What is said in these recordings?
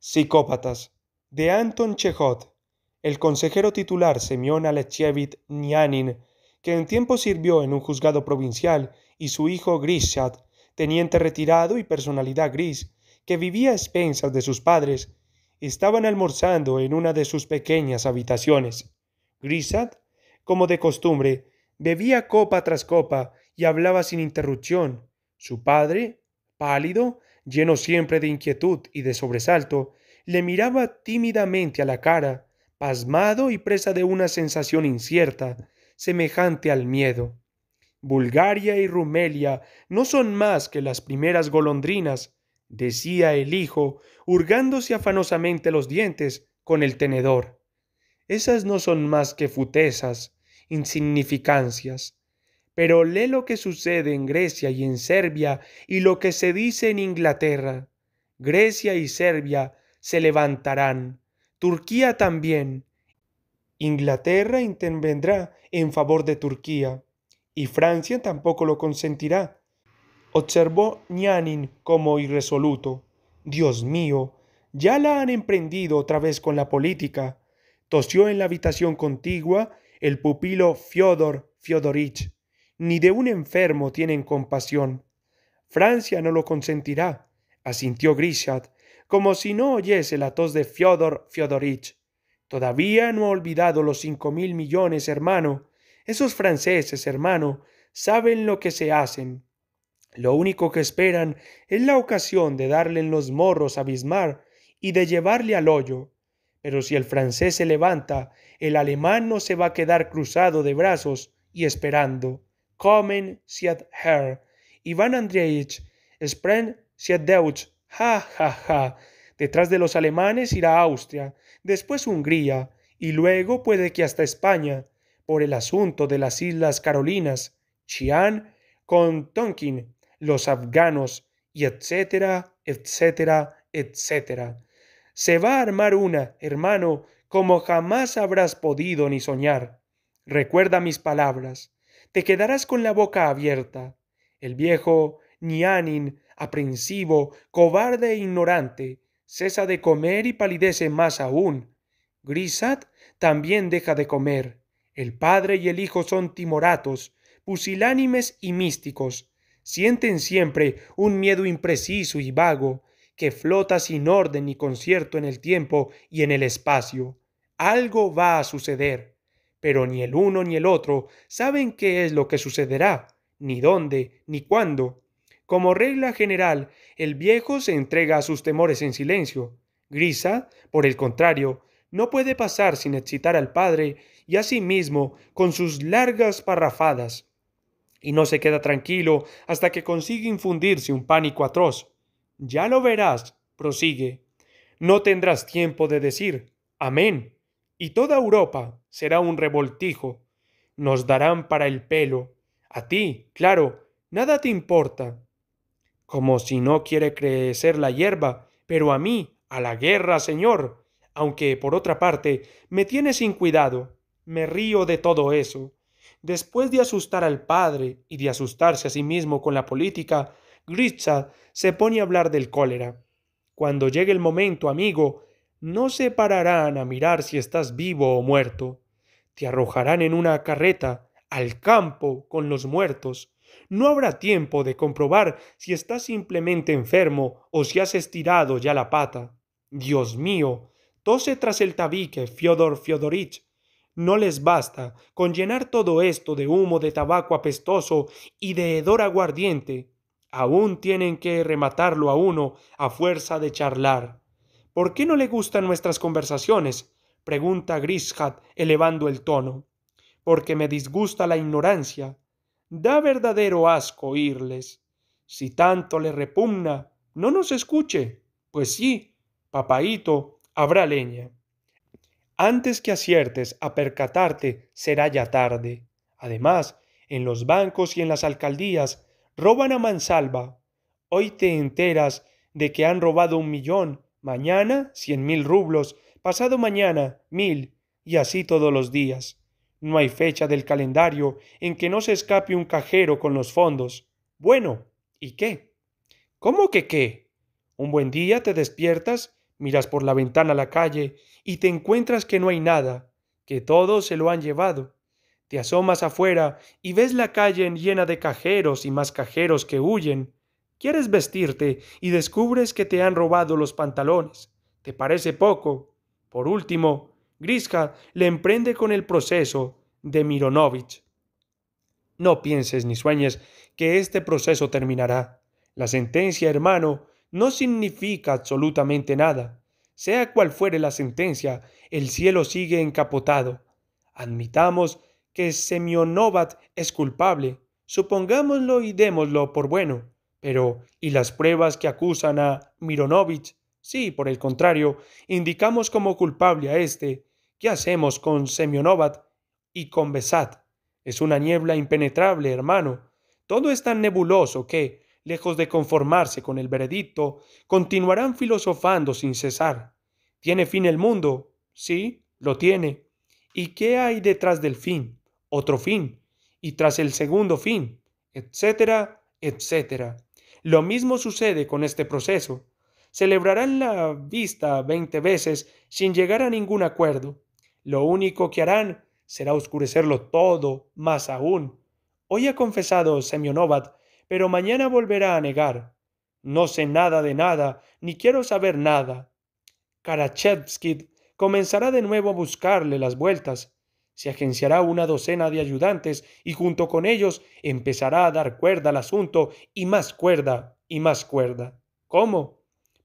Psicópatas de Anton Chejot, el consejero titular Semyon Alechevit Nianin, que en tiempo sirvió en un juzgado provincial, y su hijo Grishat, teniente retirado y personalidad gris, que vivía a expensas de sus padres, estaban almorzando en una de sus pequeñas habitaciones. Grishat, como de costumbre, bebía copa tras copa y hablaba sin interrupción. Su padre, pálido, lleno siempre de inquietud y de sobresalto, le miraba tímidamente a la cara, pasmado y presa de una sensación incierta, semejante al miedo. Bulgaria y Rumelia no son más que las primeras golondrinas, decía el hijo, hurgándose afanosamente los dientes con el tenedor. Esas no son más que futezas, insignificancias pero lee lo que sucede en Grecia y en Serbia y lo que se dice en Inglaterra. Grecia y Serbia se levantarán, Turquía también. Inglaterra intervendrá en favor de Turquía y Francia tampoco lo consentirá. Observó Nianin como irresoluto. Dios mío, ya la han emprendido otra vez con la política. Tosió en la habitación contigua el pupilo Fyodor Fiodorich ni de un enfermo tienen compasión. Francia no lo consentirá, asintió Grishat, como si no oyese la tos de Fyodor Fyodorich. Todavía no ha olvidado los cinco mil millones, hermano. Esos franceses, hermano, saben lo que se hacen. Lo único que esperan es la ocasión de darle en los morros a Bismarck y de llevarle al hoyo. Pero si el francés se levanta, el alemán no se va a quedar cruzado de brazos y esperando. Comen her. Iván Spren Deutsch. Ja, ja, ja. Detrás de los alemanes irá Austria, después Hungría, y luego puede que hasta España, por el asunto de las Islas Carolinas, Chián, con Tonkin, los afganos, y etcétera, etcétera, etcétera. Se va a armar una, hermano, como jamás habrás podido ni soñar. Recuerda mis palabras te quedarás con la boca abierta. El viejo Nianin, aprensivo, cobarde e ignorante, cesa de comer y palidece más aún. Grisat también deja de comer. El padre y el hijo son timoratos, pusilánimes y místicos. Sienten siempre un miedo impreciso y vago, que flota sin orden ni concierto en el tiempo y en el espacio. Algo va a suceder pero ni el uno ni el otro saben qué es lo que sucederá, ni dónde, ni cuándo. Como regla general, el viejo se entrega a sus temores en silencio. Grisa, por el contrario, no puede pasar sin excitar al padre y a sí mismo con sus largas parrafadas. Y no se queda tranquilo hasta que consigue infundirse un pánico atroz. Ya lo verás, prosigue. No tendrás tiempo de decir, amén. Y toda Europa, será un revoltijo. Nos darán para el pelo. A ti, claro, nada te importa. Como si no quiere crecer la hierba, pero a mí, a la guerra, señor. Aunque, por otra parte, me tiene sin cuidado. Me río de todo eso. Después de asustar al padre y de asustarse a sí mismo con la política, Gritza se pone a hablar del cólera. Cuando llegue el momento, amigo, no se pararán a mirar si estás vivo o muerto. Te arrojarán en una carreta al campo con los muertos. No habrá tiempo de comprobar si estás simplemente enfermo o si has estirado ya la pata. Dios mío, tose tras el tabique Fiodor Fiodorich. No les basta con llenar todo esto de humo de tabaco apestoso y de hedor aguardiente. Aún tienen que rematarlo a uno a fuerza de charlar. ¿Por qué no le gustan nuestras conversaciones? pregunta Grishat, elevando el tono, porque me disgusta la ignorancia. Da verdadero asco oírles. Si tanto le repugna, no nos escuche. Pues sí, papaíto, habrá leña. Antes que aciertes a percatarte, será ya tarde. Además, en los bancos y en las alcaldías roban a mansalva. Hoy te enteras de que han robado un millón, mañana cien mil rublos, pasado mañana mil, y así todos los días. No hay fecha del calendario en que no se escape un cajero con los fondos. Bueno, ¿y qué? ¿Cómo que qué? Un buen día te despiertas, miras por la ventana la calle y te encuentras que no hay nada, que todos se lo han llevado. Te asomas afuera y ves la calle llena de cajeros y más cajeros que huyen. Quieres vestirte y descubres que te han robado los pantalones. Te parece poco, por último, Griska le emprende con el proceso de Mironovich. No pienses ni sueñes que este proceso terminará. La sentencia, hermano, no significa absolutamente nada. Sea cual fuere la sentencia, el cielo sigue encapotado. Admitamos que Semionovat es culpable. Supongámoslo y démoslo por bueno. Pero, ¿y las pruebas que acusan a Mironovich? Si, por el contrario, indicamos como culpable a éste, ¿qué hacemos con Semionovat y con Besat? Es una niebla impenetrable, hermano. Todo es tan nebuloso que, lejos de conformarse con el veredicto, continuarán filosofando sin cesar. ¿Tiene fin el mundo? Sí, lo tiene. ¿Y qué hay detrás del fin? Otro fin. Y tras el segundo fin, etcétera, etcétera. Lo mismo sucede con este proceso celebrarán la vista veinte veces sin llegar a ningún acuerdo. Lo único que harán será oscurecerlo todo, más aún. Hoy ha confesado Semyonovat, pero mañana volverá a negar. No sé nada de nada, ni quiero saber nada. Karachevsky comenzará de nuevo a buscarle las vueltas. Se agenciará una docena de ayudantes y junto con ellos empezará a dar cuerda al asunto y más cuerda y más cuerda. ¿Cómo?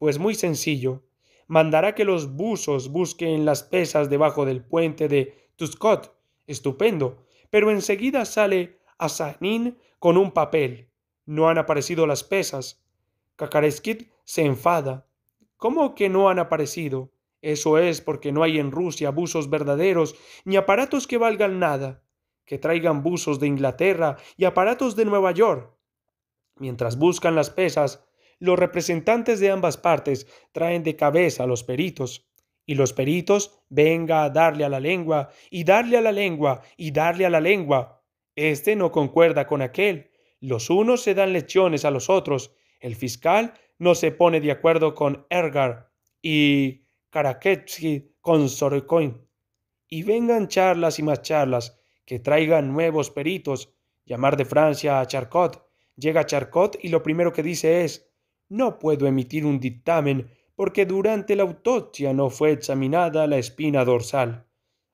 pues muy sencillo, mandará que los buzos busquen las pesas debajo del puente de Tuscot. Estupendo. Pero enseguida sale Asanin con un papel. No han aparecido las pesas. Kakareskit se enfada. ¿Cómo que no han aparecido? Eso es porque no hay en Rusia buzos verdaderos ni aparatos que valgan nada. Que traigan buzos de Inglaterra y aparatos de Nueva York. Mientras buscan las pesas, los representantes de ambas partes traen de cabeza a los peritos, y los peritos venga a darle a la lengua, y darle a la lengua, y darle a la lengua. Este no concuerda con aquel. Los unos se dan lecciones a los otros. El fiscal no se pone de acuerdo con Ergar y Karaketsky con Sorokoin. Y vengan charlas y más charlas, que traigan nuevos peritos. Llamar de Francia a Charcot. Llega Charcot y lo primero que dice es, no puedo emitir un dictamen porque durante la autopsia no fue examinada la espina dorsal.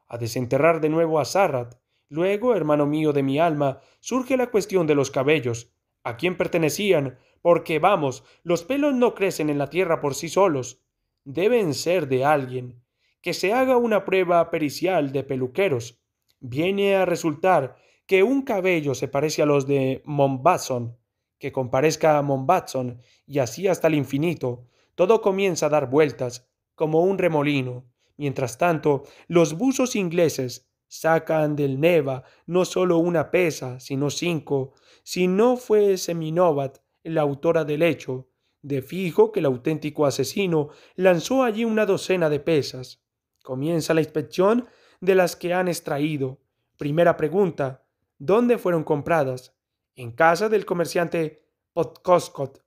A desenterrar de nuevo a Sarrat. Luego, hermano mío de mi alma, surge la cuestión de los cabellos. ¿A quién pertenecían? Porque vamos, los pelos no crecen en la tierra por sí solos. Deben ser de alguien. Que se haga una prueba pericial de peluqueros. Viene a resultar que un cabello se parece a los de que comparezca a Mombatson y así hasta el infinito, todo comienza a dar vueltas como un remolino. Mientras tanto, los buzos ingleses sacan del Neva no solo una pesa, sino cinco. Si no fue Seminovat la autora del hecho, de fijo que el auténtico asesino lanzó allí una docena de pesas. Comienza la inspección de las que han extraído. Primera pregunta, ¿dónde fueron compradas? en casa del comerciante Podkoskot.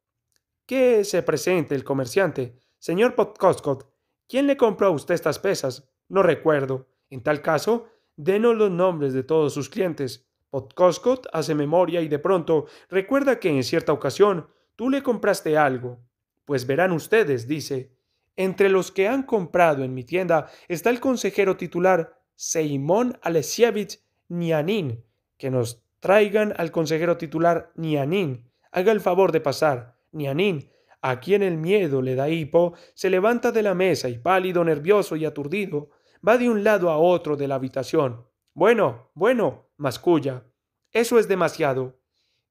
Que se presente el comerciante. Señor Podkoskot, ¿quién le compró a usted estas pesas? No recuerdo. En tal caso, denos los nombres de todos sus clientes. Podkoskot hace memoria y de pronto recuerda que en cierta ocasión tú le compraste algo. Pues verán ustedes, dice, entre los que han comprado en mi tienda está el consejero titular Seimón Alesievich Nianin, que nos Traigan al consejero titular Nianin. Haga el favor de pasar. Nianin, a quien el miedo le da hipo, se levanta de la mesa y pálido, nervioso y aturdido, va de un lado a otro de la habitación. Bueno, bueno, masculla. Eso es demasiado.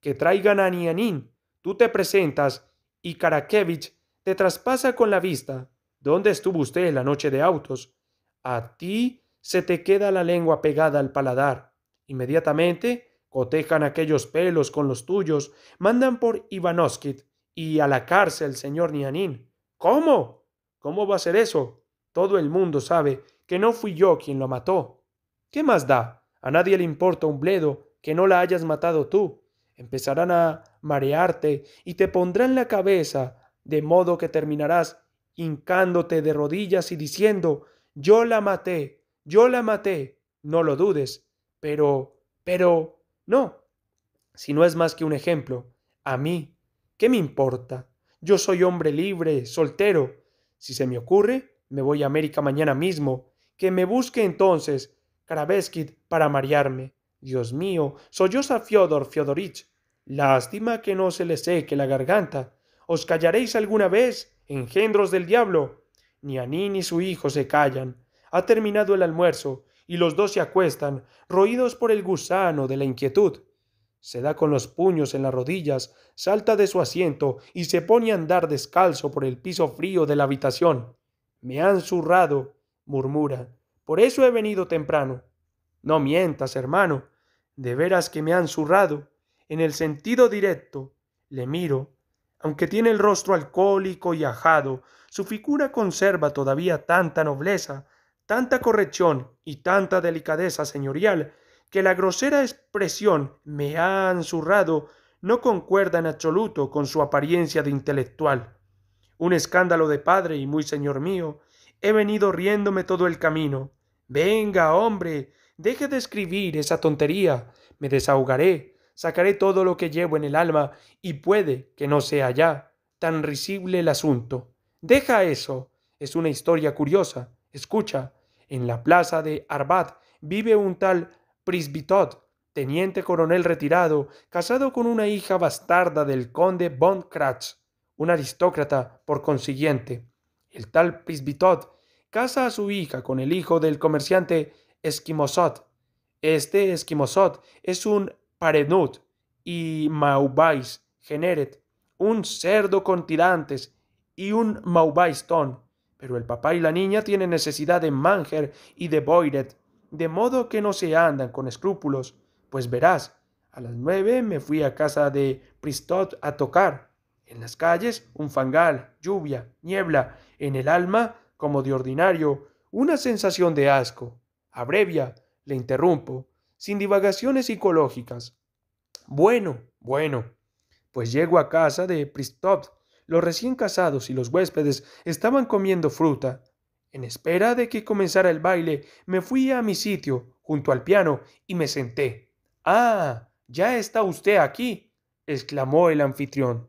Que traigan a Nianin. Tú te presentas y Karakevich te traspasa con la vista. ¿Dónde estuvo usted la noche de autos? A ti se te queda la lengua pegada al paladar. Inmediatamente cotejan aquellos pelos con los tuyos, mandan por Ivanoskit y a la cárcel, señor Nianín. ¿Cómo? ¿Cómo va a ser eso? Todo el mundo sabe que no fui yo quien lo mató. ¿Qué más da? A nadie le importa un bledo que no la hayas matado tú. Empezarán a marearte y te pondrán la cabeza, de modo que terminarás hincándote de rodillas y diciendo, yo la maté, yo la maté, no lo dudes, pero, pero, no, si no es más que un ejemplo, a mí, ¿qué me importa? Yo soy hombre libre, soltero. Si se me ocurre, me voy a América mañana mismo. Que me busque entonces Karabeskid para marearme. Dios mío, solloza Fyodor Fiodorich. Lástima que no se le seque la garganta. ¿Os callaréis alguna vez, engendros del diablo? Ni Aní ni su hijo se callan. Ha terminado el almuerzo y los dos se acuestan, roídos por el gusano de la inquietud. Se da con los puños en las rodillas, salta de su asiento y se pone a andar descalzo por el piso frío de la habitación. Me han zurrado, murmura. Por eso he venido temprano. No mientas, hermano. De veras que me han zurrado. En el sentido directo, le miro. Aunque tiene el rostro alcohólico y ajado, su figura conserva todavía tanta nobleza tanta corrección y tanta delicadeza señorial que la grosera expresión me ha ansurrado no concuerda en absoluto con su apariencia de intelectual. Un escándalo de padre y muy señor mío, he venido riéndome todo el camino. Venga, hombre, deje de escribir esa tontería, me desahogaré, sacaré todo lo que llevo en el alma y puede que no sea ya tan risible el asunto. Deja eso, es una historia curiosa. Escucha, en la plaza de Arbat vive un tal Prisbitot, teniente coronel retirado, casado con una hija bastarda del conde von Kratz, un aristócrata por consiguiente. El tal Prisbitot casa a su hija con el hijo del comerciante Esquimosot. Este Esquimosot es un parenut y maubais generet, un cerdo con tirantes y un ton. Pero el papá y la niña tienen necesidad de Manger y de Boiret, de modo que no se andan con escrúpulos, pues verás, a las nueve me fui a casa de Pristot a tocar. En las calles, un fangal, lluvia, niebla, en el alma, como de ordinario, una sensación de asco. Abrevia, le interrumpo, sin divagaciones psicológicas. Bueno, bueno, pues llego a casa de Pristot los recién casados y los huéspedes estaban comiendo fruta. En espera de que comenzara el baile, me fui a mi sitio, junto al piano, y me senté. Ah, ya está usted aquí, exclamó el anfitrión.